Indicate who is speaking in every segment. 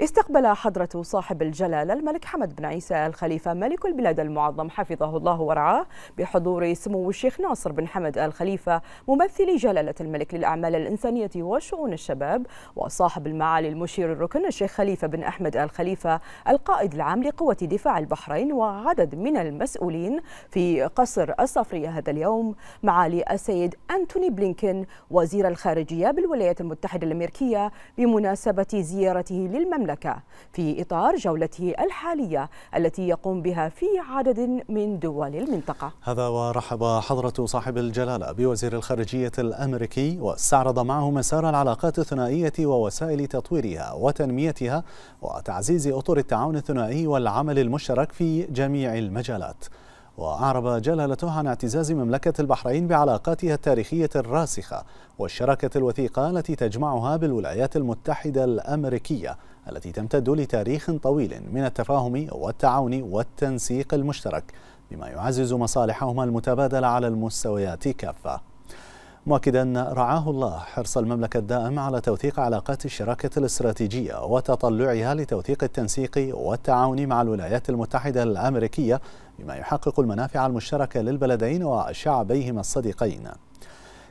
Speaker 1: استقبل حضرة صاحب الجلالة الملك حمد بن عيسى الخليفة ملك البلاد المعظم حفظه الله ورعاه بحضور سمو الشيخ ناصر بن حمد الخليفة ممثل جلالة الملك للأعمال الإنسانية وشؤون الشباب وصاحب المعالي المشير الركن الشيخ خليفة بن أحمد الخليفة القائد العام لقوة دفاع البحرين وعدد من المسؤولين في قصر الصفرية هذا اليوم معالي السيد أنتوني بلينكن وزير الخارجية بالولايات المتحدة الأمريكية بمناسبة زيارته للمملكة المملكة في إطار جولته الحالية التي يقوم بها في عدد من دول المنطقة
Speaker 2: هذا ورحب حضرة صاحب الجلالة بوزير الخارجية الأمريكي واستعرض معه مسار العلاقات الثنائية ووسائل تطويرها وتنميتها وتعزيز أطر التعاون الثنائي والعمل المشترك في جميع المجالات وأعرب جلالته عن اعتزاز مملكة البحرين بعلاقاتها التاريخية الراسخة والشراكة الوثيقة التي تجمعها بالولايات المتحدة الأمريكية التي تمتد لتاريخ طويل من التفاهم والتعاون والتنسيق المشترك بما يعزز مصالحهما المتبادلة على المستويات كافة مؤكدا رعاه الله حرص المملكة الدائم على توثيق علاقات الشراكة الاستراتيجية وتطلعها لتوثيق التنسيق والتعاون مع الولايات المتحدة الأمريكية بما يحقق المنافع المشتركة للبلدين وشعبيهما الصديقين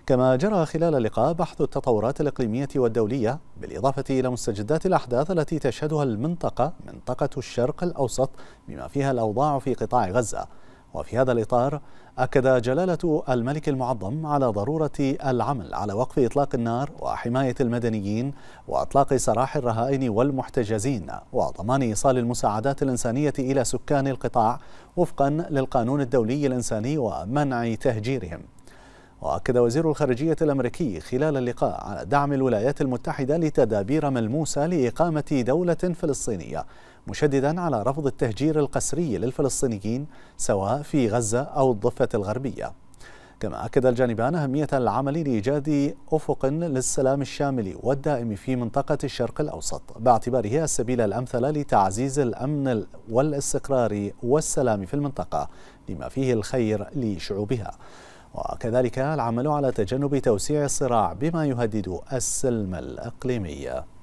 Speaker 2: كما جرى خلال اللقاء بحث التطورات الإقليمية والدولية بالإضافة إلى مستجدات الأحداث التي تشهدها المنطقة منطقة الشرق الأوسط بما فيها الأوضاع في قطاع غزة وفي هذا الإطار أكد جلالة الملك المعظم على ضرورة العمل على وقف إطلاق النار وحماية المدنيين وإطلاق سراح الرهائن والمحتجزين وضمان إيصال المساعدات الإنسانية إلى سكان القطاع وفقا للقانون الدولي الإنساني ومنع تهجيرهم وأكد وزير الخارجية الأمريكي خلال اللقاء على دعم الولايات المتحدة لتدابير ملموسة لإقامة دولة فلسطينية مشددا على رفض التهجير القسري للفلسطينيين سواء في غزة أو الضفة الغربية كما أكد الجانبان أهمية العمل لإيجاد أفق للسلام الشامل والدائم في منطقة الشرق الأوسط باعتبارها السبيل الأمثل لتعزيز الأمن والاستقرار والسلام في المنطقة لما فيه الخير لشعوبها وكذلك العمل على تجنب توسيع الصراع بما يهدد السلم الأقليمي